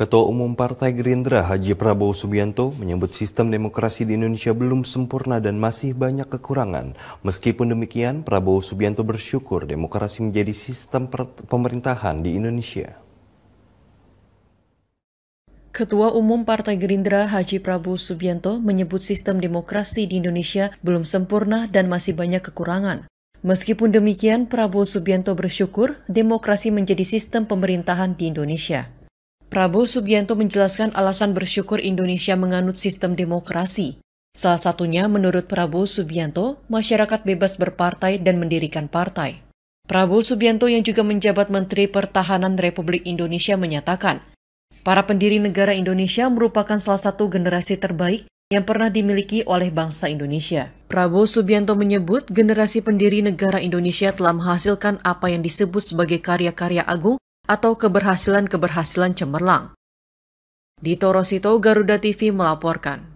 Ketua Umum Partai Gerindra Haji Prabowo Subianto menyebut sistem demokrasi di Indonesia belum sempurna dan masih banyak kekurangan. Meskipun demikian, Prabowo Subianto bersyukur demokrasi menjadi sistem pemerintahan di Indonesia. Ketua Umum Partai Gerindra Haji Prabowo Subianto menyebut sistem demokrasi di Indonesia belum sempurna dan masih banyak kekurangan. Meskipun demikian, Prabowo Subianto bersyukur demokrasi menjadi sistem pemerintahan di Indonesia. Prabowo Subianto menjelaskan alasan bersyukur Indonesia menganut sistem demokrasi. Salah satunya, menurut Prabowo Subianto, masyarakat bebas berpartai dan mendirikan partai. Prabowo Subianto yang juga menjabat Menteri Pertahanan Republik Indonesia menyatakan, para pendiri negara Indonesia merupakan salah satu generasi terbaik yang pernah dimiliki oleh bangsa Indonesia. Prabowo Subianto menyebut generasi pendiri negara Indonesia telah menghasilkan apa yang disebut sebagai karya-karya agung atau keberhasilan-keberhasilan cemerlang. Dito Rosito Garuda TV melaporkan.